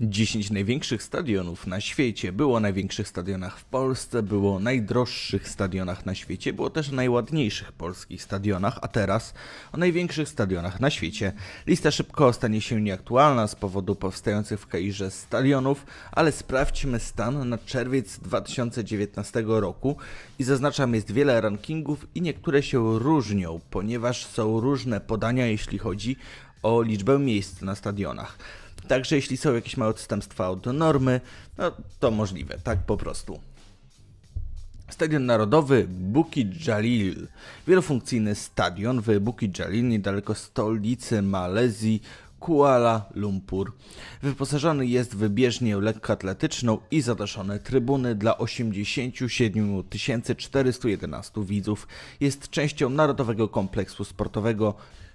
10 największych stadionów na świecie. Było o największych stadionach w Polsce, było o najdroższych stadionach na świecie, było też o najładniejszych polskich stadionach, a teraz o największych stadionach na świecie. Lista szybko stanie się nieaktualna z powodu powstających w Kairze stadionów, ale sprawdźmy stan na czerwiec 2019 roku i zaznaczam, jest wiele rankingów i niektóre się różnią, ponieważ są różne podania, jeśli chodzi o liczbę miejsc na stadionach. Także jeśli są jakieś małe odstępstwa od normy, no to możliwe, tak po prostu. Stadion Narodowy Buki Jalil. Wielofunkcyjny stadion w Buki Jalil niedaleko stolicy Malezji Kuala Lumpur. Wyposażony jest w bieżnię lekkoatletyczną i zadaszone trybuny dla 87 411 widzów. Jest częścią Narodowego Kompleksu Sportowego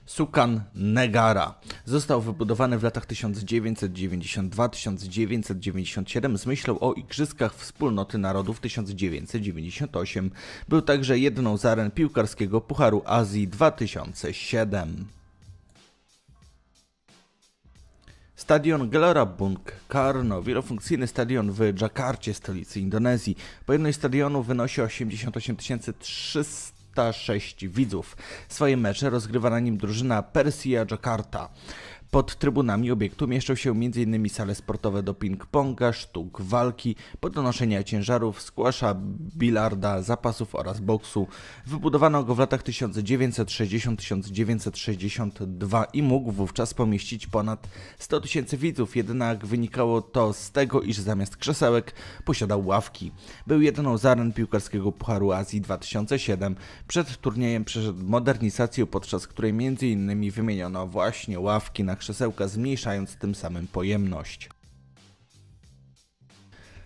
Sukan Negara. Został wybudowany w latach 1992-1997 z myślą o Igrzyskach Wspólnoty Narodów 1998. Był także jedną z aren piłkarskiego Pucharu Azji 2007. Stadion Bung Karno, wielofunkcyjny stadion w Dżakarcie, stolicy Indonezji. Pojemność stadionu wynosi 88 300 306 widzów. Swoje mecze rozgrywa na nim drużyna Persia Jakarta. Pod trybunami obiektu mieszczą się m.in. sale sportowe do ping-ponga, sztuk walki, podnoszenia ciężarów, squasha, bilarda, zapasów oraz boksu. Wybudowano go w latach 1960-1962 i mógł wówczas pomieścić ponad 100 tysięcy widzów, jednak wynikało to z tego, iż zamiast krzesełek posiadał ławki. Był jedyną z aren piłkarskiego Pucharu Azji 2007. Przed turniejem przeszedł modernizację, podczas której m.in. wymieniono właśnie ławki, na krzesełka, zmniejszając tym samym pojemność.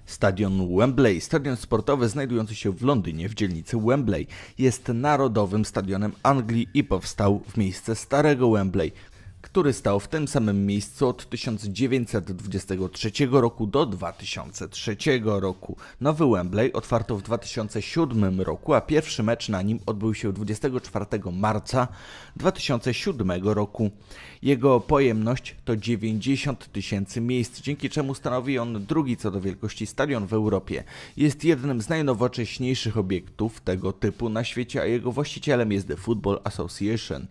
Stadion Wembley, stadion sportowy znajdujący się w Londynie w dzielnicy Wembley, jest narodowym stadionem Anglii i powstał w miejsce starego Wembley, który stał w tym samym miejscu od 1923 roku do 2003 roku. Nowy Wembley otwarto w 2007 roku, a pierwszy mecz na nim odbył się 24 marca 2007 roku. Jego pojemność to 90 tysięcy miejsc, dzięki czemu stanowi on drugi co do wielkości stadion w Europie. Jest jednym z najnowocześniejszych obiektów tego typu na świecie, a jego właścicielem jest The Football Association.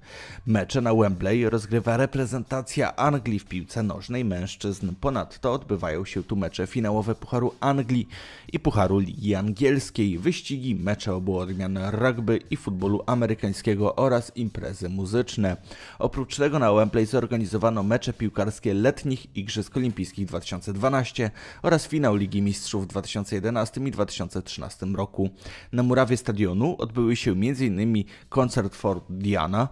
Mecze na Wembley rozgrywa reprezentacja reprezentacja Anglii w piłce nożnej mężczyzn. Ponadto odbywają się tu mecze finałowe Pucharu Anglii i Pucharu Ligi Angielskiej, wyścigi, mecze obu odmian rugby i futbolu amerykańskiego oraz imprezy muzyczne. Oprócz tego na Wembley zorganizowano mecze piłkarskie letnich Igrzysk Olimpijskich 2012 oraz finał Ligi Mistrzów w 2011 i 2013 roku. Na murawie stadionu odbyły się m.in. koncert Fort Diana,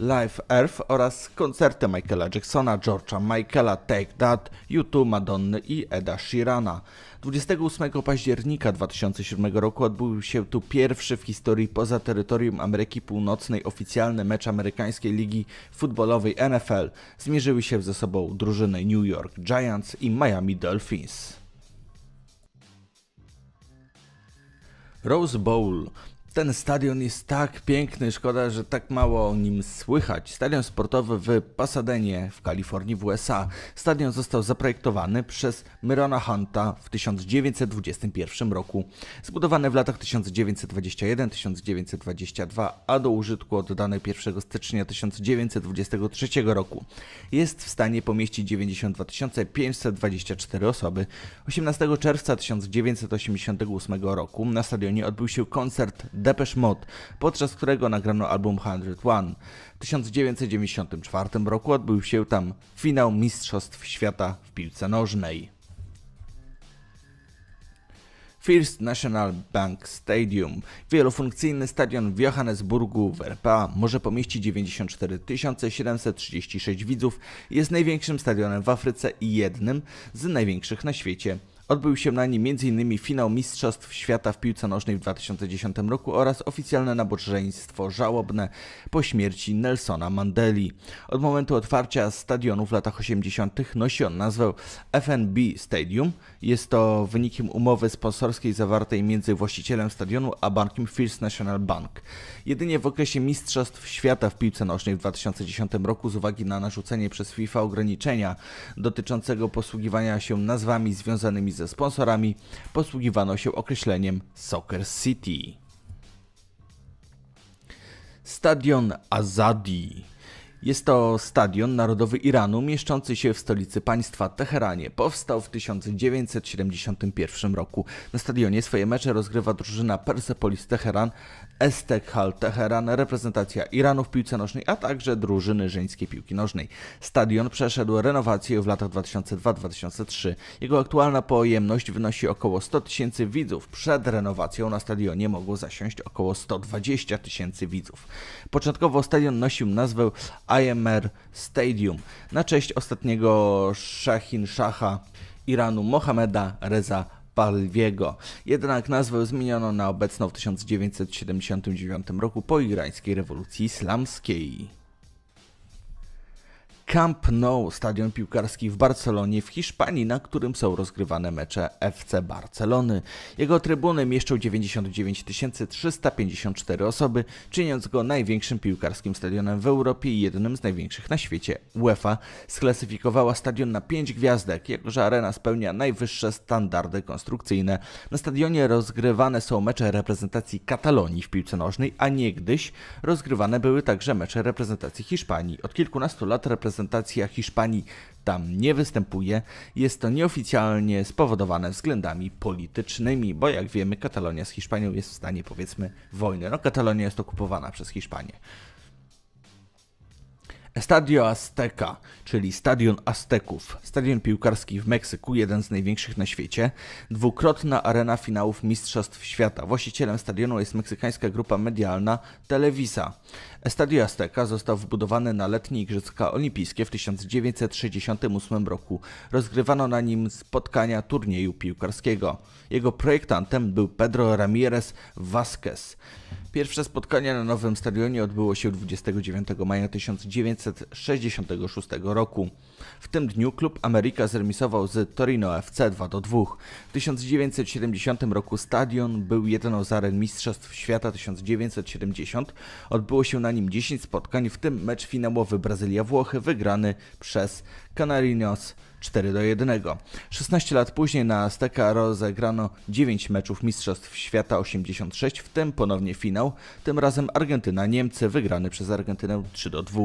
Live Earth oraz koncerty Michaela Jacksona, George'a Michaela, Take That, U2, Madonny i Eda Sheerana. 28 października 2007 roku odbył się tu pierwszy w historii poza terytorium Ameryki Północnej oficjalny mecz amerykańskiej ligi futbolowej NFL. Zmierzyły się ze sobą drużyny New York Giants i Miami Dolphins. Rose Bowl ten stadion jest tak piękny, szkoda, że tak mało o nim słychać. Stadion sportowy w Pasadenie w Kalifornii w USA. Stadion został zaprojektowany przez Myrona Hunta w 1921 roku. Zbudowany w latach 1921-1922, a do użytku oddany 1 stycznia 1923 roku. Jest w stanie pomieścić 92 524 osoby. 18 czerwca 1988 roku na stadionie odbył się koncert Depeche Mode, podczas którego nagrano album 101. W 1994 roku odbył się tam finał Mistrzostw Świata w piłce nożnej. First National Bank Stadium. Wielofunkcyjny stadion w Johannesburgu w RPA może pomieścić 94 736 widzów. Jest największym stadionem w Afryce i jednym z największych na świecie. Odbył się na nim m.in. finał Mistrzostw Świata w piłce nożnej w 2010 roku oraz oficjalne nabożeństwo żałobne po śmierci Nelsona Mandeli. Od momentu otwarcia stadionu w latach 80. nosi on nazwę FNB Stadium. Jest to wynikiem umowy sponsorskiej zawartej między właścicielem stadionu a bankiem First National Bank. Jedynie w okresie Mistrzostw Świata w piłce nożnej w 2010 roku z uwagi na narzucenie przez FIFA ograniczenia dotyczącego posługiwania się nazwami związanymi z ze sponsorami posługiwano się określeniem Soccer City. Stadion Azadi jest to stadion narodowy Iranu mieszczący się w stolicy państwa Teheranie. Powstał w 1971 roku. Na stadionie swoje mecze rozgrywa drużyna Persepolis Teheran, Estekhal Teheran, reprezentacja Iranu w piłce nożnej, a także drużyny żeńskiej piłki nożnej. Stadion przeszedł renowację w latach 2002-2003. Jego aktualna pojemność wynosi około 100 tysięcy widzów. Przed renowacją na stadionie mogło zasiąść około 120 tysięcy widzów. Początkowo stadion nosił nazwę IMR Stadium na cześć ostatniego szachin szacha Iranu Mohameda Reza Palwiego. Jednak nazwę zmieniono na obecną w 1979 roku po irańskiej rewolucji islamskiej. Camp Nou, stadion piłkarski w Barcelonie w Hiszpanii, na którym są rozgrywane mecze FC Barcelony. Jego trybuny mieszczą 99 354 osoby, czyniąc go największym piłkarskim stadionem w Europie i jednym z największych na świecie. UEFA sklasyfikowała stadion na 5 gwiazdek, jako że arena spełnia najwyższe standardy konstrukcyjne. Na stadionie rozgrywane są mecze reprezentacji Katalonii w piłce nożnej, a niegdyś rozgrywane były także mecze reprezentacji Hiszpanii. Od kilkunastu lat reprezentacja reprezentacja Hiszpanii tam nie występuje, jest to nieoficjalnie spowodowane względami politycznymi, bo jak wiemy Katalonia z Hiszpanią jest w stanie powiedzmy wojny. No Katalonia jest okupowana przez Hiszpanię. Estadio Azteca, czyli Stadion Azteków, stadion piłkarski w Meksyku, jeden z największych na świecie, dwukrotna arena finałów Mistrzostw Świata. Właścicielem stadionu jest meksykańska grupa medialna Televisa. Estadio Azteca został wbudowany na letnie Igrzyska Olimpijskie w 1968 roku. Rozgrywano na nim spotkania turnieju piłkarskiego. Jego projektantem był Pedro Ramirez Vázquez. Pierwsze spotkanie na nowym stadionie odbyło się 29 maja 1968 1966 roku. W tym dniu klub Ameryka zremisował z Torino FC 2 do 2. W 1970 roku stadion był jedną z aren Mistrzostw Świata 1970. Odbyło się na nim 10 spotkań, w tym mecz finałowy Brazylia-Włochy wygrany przez Canarinos 4 do 1. 16 lat później na Azteca rozegrano 9 meczów Mistrzostw Świata 86, w tym ponownie finał, tym razem Argentyna-Niemcy wygrany przez Argentynę 3 do 2.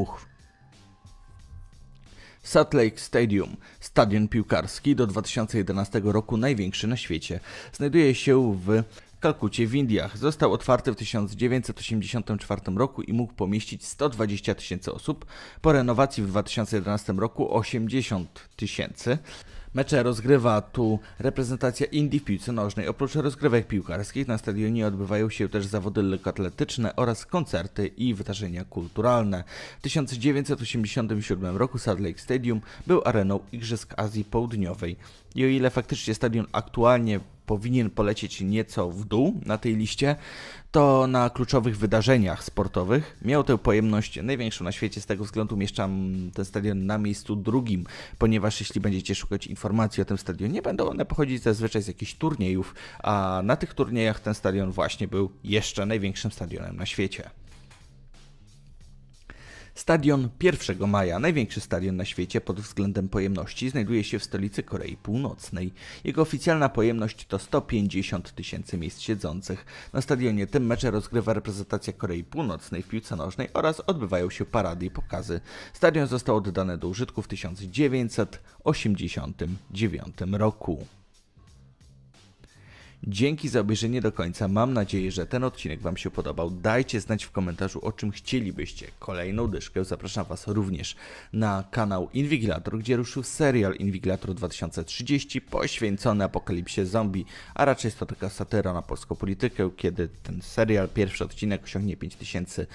Salt Lake Stadium, stadion piłkarski do 2011 roku największy na świecie, znajduje się w Kalkucie w Indiach. Został otwarty w 1984 roku i mógł pomieścić 120 tysięcy osób, po renowacji w 2011 roku 80 tysięcy. Mecze rozgrywa tu reprezentacja Indii w piłce nożnej. Oprócz rozgrywek piłkarskich na stadionie odbywają się też zawody lekkoatletyczne oraz koncerty i wydarzenia kulturalne. W 1987 roku Salt Lake Stadium był areną Igrzysk Azji Południowej. I o ile faktycznie stadion aktualnie powinien polecieć nieco w dół na tej liście, to na kluczowych wydarzeniach sportowych miał tę pojemność największą na świecie. Z tego względu umieszczam ten stadion na miejscu drugim, ponieważ jeśli będziecie szukać informacji o tym stadionie, będą one pochodzić zazwyczaj z jakichś turniejów, a na tych turniejach ten stadion właśnie był jeszcze największym stadionem na świecie. Stadion 1 maja, największy stadion na świecie pod względem pojemności, znajduje się w stolicy Korei Północnej. Jego oficjalna pojemność to 150 tysięcy miejsc siedzących. Na stadionie tym mecze rozgrywa reprezentacja Korei Północnej w piłce nożnej oraz odbywają się parady i pokazy. Stadion został oddany do użytku w 1989 roku. Dzięki za obejrzenie do końca. Mam nadzieję, że ten odcinek Wam się podobał. Dajcie znać w komentarzu, o czym chcielibyście kolejną dyszkę. Zapraszam Was również na kanał Invigilator, gdzie ruszył serial Invigilator 2030 poświęcony apokalipsie zombie, a raczej jest to taka satyra na polską politykę, kiedy ten serial, pierwszy odcinek osiągnie 5000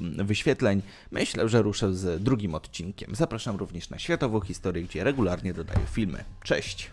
wyświetleń. Myślę, że ruszę z drugim odcinkiem. Zapraszam również na Światową Historię, gdzie regularnie dodaję filmy. Cześć!